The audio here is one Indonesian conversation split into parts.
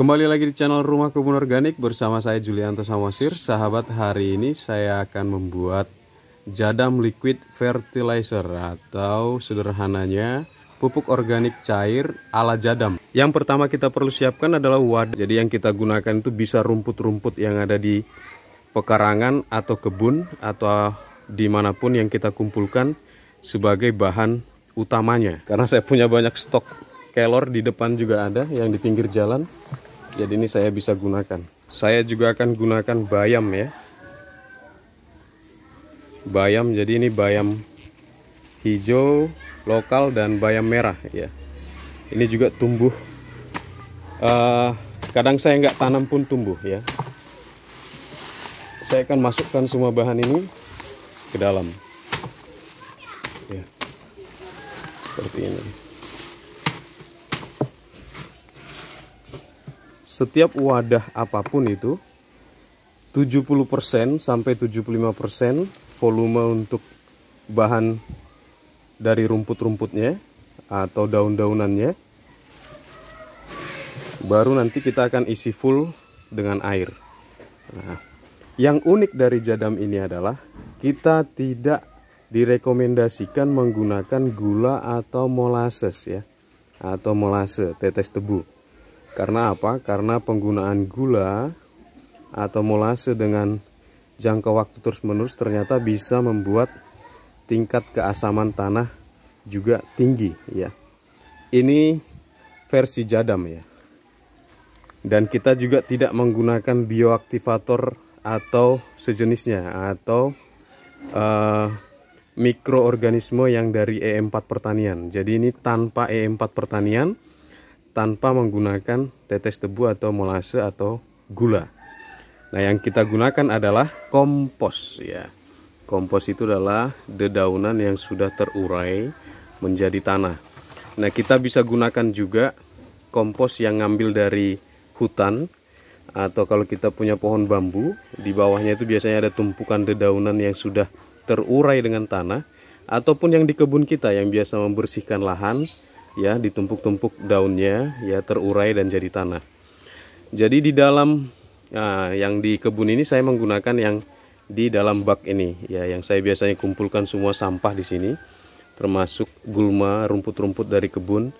Kembali lagi di channel Rumah Kebun Organik bersama saya Julianto Samosir. Sahabat, hari ini saya akan membuat jadam liquid fertilizer atau sederhananya pupuk organik cair ala jadam. Yang pertama kita perlu siapkan adalah wadah. Jadi yang kita gunakan itu bisa rumput-rumput yang ada di pekarangan atau kebun atau dimanapun yang kita kumpulkan sebagai bahan utamanya. Karena saya punya banyak stok kelor di depan juga ada yang di pinggir jalan jadi ini saya bisa gunakan saya juga akan gunakan bayam ya bayam jadi ini bayam hijau lokal dan bayam merah ya ini juga tumbuh uh, kadang saya nggak tanam pun tumbuh ya saya akan masukkan semua bahan ini ke dalam ya seperti ini setiap wadah apapun itu 70% sampai 75% volume untuk bahan dari rumput-rumputnya atau daun-daunannya baru nanti kita akan isi full dengan air nah, yang unik dari jadam ini adalah kita tidak direkomendasikan menggunakan gula atau molasses ya atau molase tetes tebu karena apa? Karena penggunaan gula atau molase dengan jangka waktu terus-menerus ternyata bisa membuat tingkat keasaman tanah juga tinggi ya. Ini versi jadam ya. Dan kita juga tidak menggunakan bioaktivator atau sejenisnya atau uh, mikroorganisme yang dari E4 pertanian. Jadi ini tanpa E4 pertanian tanpa menggunakan tetes tebu atau molase atau gula. Nah, yang kita gunakan adalah kompos ya. Kompos itu adalah dedaunan yang sudah terurai menjadi tanah. Nah, kita bisa gunakan juga kompos yang ngambil dari hutan atau kalau kita punya pohon bambu, di bawahnya itu biasanya ada tumpukan dedaunan yang sudah terurai dengan tanah ataupun yang di kebun kita yang biasa membersihkan lahan ya ditumpuk-tumpuk daunnya ya terurai dan jadi tanah. Jadi di dalam nah, yang di kebun ini saya menggunakan yang di dalam bak ini ya yang saya biasanya kumpulkan semua sampah di sini termasuk gulma, rumput-rumput dari kebun,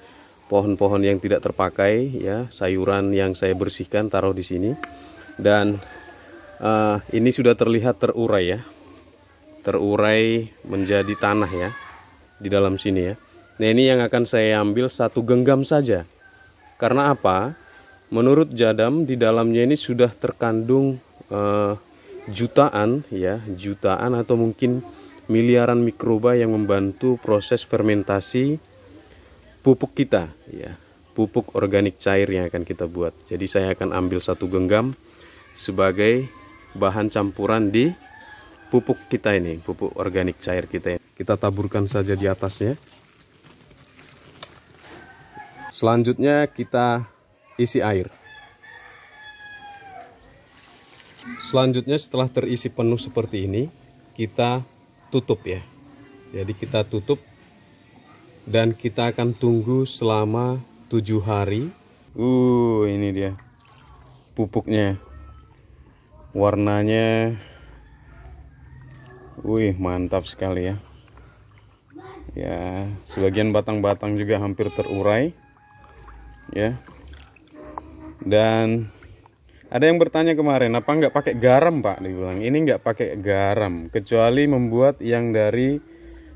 pohon-pohon yang tidak terpakai ya, sayuran yang saya bersihkan taruh di sini. Dan uh, ini sudah terlihat terurai ya. Terurai menjadi tanah ya di dalam sini ya. Nah ini yang akan saya ambil satu genggam saja. Karena apa? Menurut Jadam di dalamnya ini sudah terkandung eh, jutaan ya jutaan atau mungkin miliaran mikroba yang membantu proses fermentasi pupuk kita ya pupuk organik cair yang akan kita buat. Jadi saya akan ambil satu genggam sebagai bahan campuran di pupuk kita ini, pupuk organik cair kita. Ini. Kita taburkan saja di atasnya. Selanjutnya kita isi air. Selanjutnya setelah terisi penuh seperti ini, kita tutup ya. Jadi kita tutup dan kita akan tunggu selama tujuh hari. Uh, ini dia pupuknya. Warnanya Wih, mantap sekali ya. Ya, sebagian batang-batang juga hampir terurai ya dan ada yang bertanya kemarin apa nggak pakai garam pak dibilang ini nggak pakai garam kecuali membuat yang dari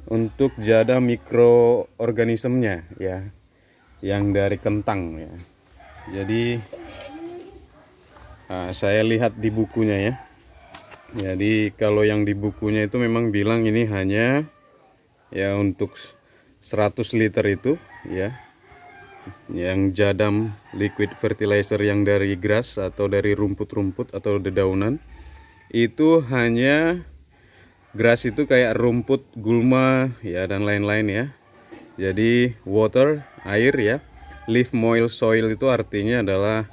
untuk jada mikroorganismenya ya yang dari kentang ya jadi nah, saya lihat di bukunya ya jadi kalau yang di bukunya itu memang bilang ini hanya ya untuk 100 liter itu ya yang jadam liquid fertilizer yang dari grass atau dari rumput-rumput atau dedaunan itu hanya grass itu kayak rumput gulma ya dan lain-lain ya jadi water air ya leaf moil soil itu artinya adalah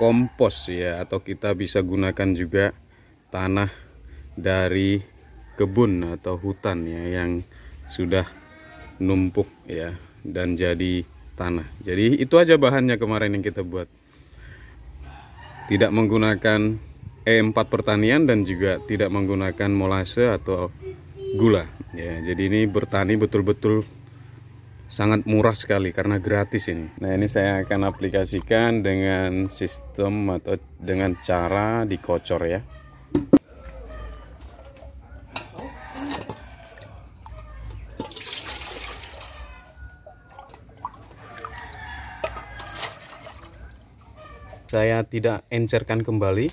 kompos ya atau kita bisa gunakan juga tanah dari kebun atau hutan ya yang sudah numpuk ya dan jadi tanah jadi itu aja bahannya kemarin yang kita buat tidak menggunakan E4 pertanian dan juga tidak menggunakan molase atau gula ya jadi ini bertani betul-betul sangat murah sekali karena gratis ini nah ini saya akan aplikasikan dengan sistem atau dengan cara dikocor ya saya tidak encerkan kembali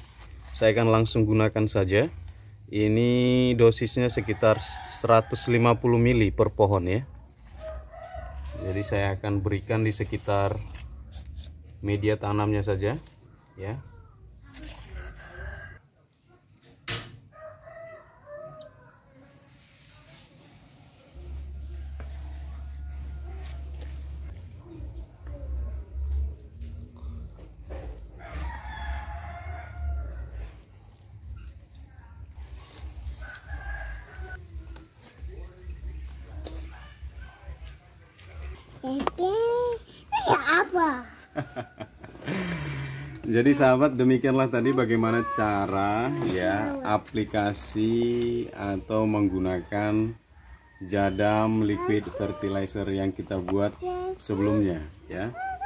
saya akan langsung gunakan saja ini dosisnya sekitar 150 mili per pohon ya jadi saya akan berikan di sekitar media tanamnya saja ya Jadi sahabat demikianlah tadi bagaimana cara ya aplikasi atau menggunakan jadam liquid fertilizer yang kita buat sebelumnya ya.